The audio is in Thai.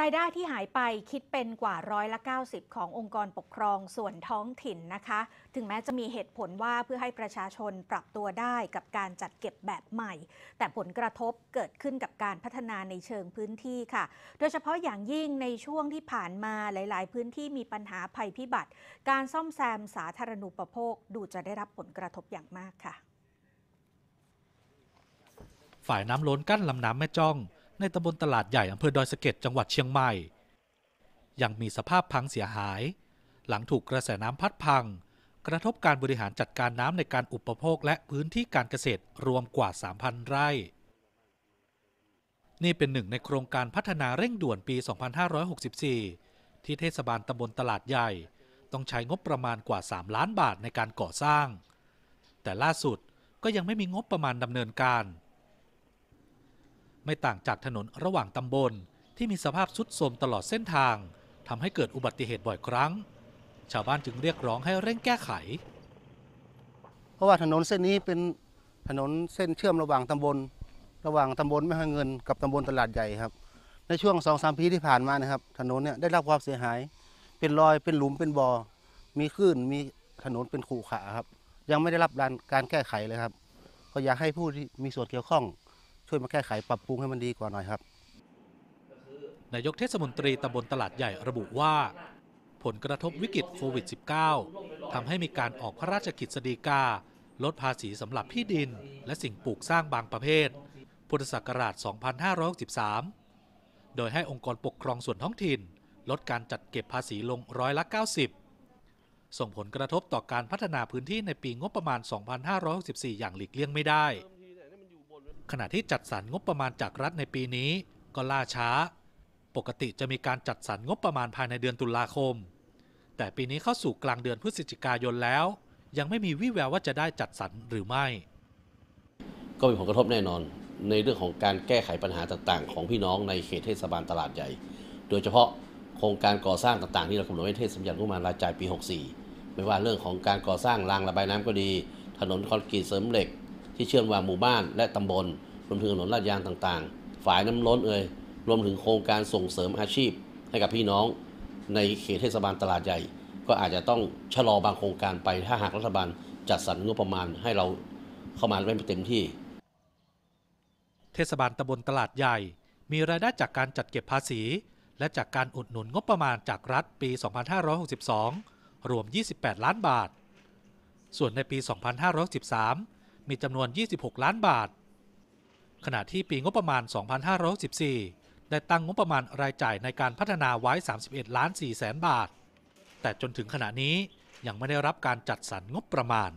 รายได้ที่หายไปคิดเป็นกว่าร้อยละ90 ขององค์กรปกครองส่วนท้องถิ่นนะคะ ถึงแม้จะมีเหตุผลว่าเพื่อให้ประชาชนปรับตัวได้กับการจัดเก็บแบบใหม่ แต่ผลกระทบเกิดขึ้นกับการพัฒนาในเชิงพื้นที่ค่ะ โดยเฉพาะอย่างยิ่งในช่วงที่ผ่านมาหลาย ๆ พื้นที่มีปัญหาภัยพิบัติ การซ่อมแซมสาธารณูปโภคดูจะได้รับผลกระทบอย่างมากค่ะ ฝ่ายน้ำล้นกั้นลำน้ำแม่จ้องในตำบลตลาดใหญ่อำเภอดอยสะเก็ดจังหวัดเชียงใหม่ ยังมีสภาพพังเสียหาย หลังถูกกระแสน้ำพัดพัง กระทบการบริหารจัดการน้ำในการอุปโภคและพื้นที่การเกษตรรวมกว่า 3,000 ไร่ นี่เป็นหนึ่งในโครงการพัฒนาเร่งด่วนปี 2564 ที่เทศบาลตำบลตลาดใหญ่ต้องใช้งบประมาณกว่า 3 ล้านบาทในการก่อสร้าง แต่ล่าสุดก็ยังไม่มีงบประมาณดำเนินการไม่ต่างจากถนนระหว่างตำบลที่มีสภาพรุดโทรมตลอดเส้นทางทำให้เกิดอุบัติเหตุบ่อยครั้ง ชาวบ้านจึงเรียกร้อง ให้เร่งแก้ไข เพราะว่าถนนเส้นนี้เป็นถนนเส้นเชื่อมระหว่างตำบล ระหว่างตำบลแม่ฮาเงินกับตำบลตลาดใหญ่ครับในช่วงสองสามปีที่ผ่านมานะครับถนนเนี่ยได้รับความเสียหาย เป็นรอย เป็นหลุมเป็นบ่อมีคลื่นมีถนนเป็นขรุขระครับยังไม่ได้รับการแก้ไขเลยครับก็อยากให้ผู้ที่มีส่วนเกี่ยวข้องวยมาแก้ไขปรับปรุงให้มันดีกว่าหน่อยครับนายกเทศมนตรีตำบลตลาดใหญ่ระบุว่า ผลกระทบวิกฤตโควิด -19 ทำให้มีการออกพระราชกิจสีกา ลดภาษีสำหรับที่ดิน และสิ่งปลูกสร้างบางประเภท พุทธศักราช 2563 โดยให้องค์กรปกครองส่วนท้องถิ่น ลดการจัดเก็บภาษีลงร้อยละ90 ส่งผลกระทบต่อการพัฒนาพื้นที่ในปีงบประมาณ 2564 อย่างหลีกเลี่ยงไม่ได้ขณะที่จัดสรรงบประมาณจากรัฐในปีนี้ก็ล่าช้า ปกติจะมีการจัดสรรงบประมาณภายในเดือนตุลาคม แต่ปีนี้เข้าสู่กลางเดือนพฤศจิกายนแล้ว ยังไม่มีวี่แววว่าจะได้จัดสรรหรือไม่ ก็มีผลกระทบแน่นอน ในเรื่องของการแก้ไขปัญหาต่างๆ ของพี่น้องในเขตเทศบาลตลาดใหญ่ โดยเฉพาะโครงการก่อสร้างต่างๆที่เรากำหนดไว้เทศบัญญังบประมาณรายจ่ายปี 64 ไม่ว่าเรื่องของการก่อสร้างรางระบายน้ำก็ดี ถนนคอนกรีตเสริมเหล็กที่เชื่อมว่างหมู่บ้านและตำบลรวมถึงถนนลาดยางต่างๆฝ่ายน้ำล้นเอ่ยรวมถึงโครงการส่งเสริมอาชีพให้กับพี่น้องในเขตเทศบาลตลาดใหญ่ก็อาจจะต้องชะลอบางโครงการไปถ้าหากรัฐบาล จัดสรรงบประมาณให้เราเข้ามาไม่เต็มที่ เทศบาลตำบลตลาดใหญ่มีรายได้จากการจัดเก็บภาษี และจากการอุดหนุนงบประมาณจากรัฐปี 2562 รวม 28 ล้านบาท ส่วนในปี 2513มีจำนวน 26 ล้านบาท ขณะที่ปีงบประมาณ 2514 ได้ตั้งงบประมาณรายจ่ายในการพัฒนาไว้ 31 ล้าน4แสนบาท แต่จนถึงขณะนี้ยังไม่ได้รับการจัดสรรงบประมาณ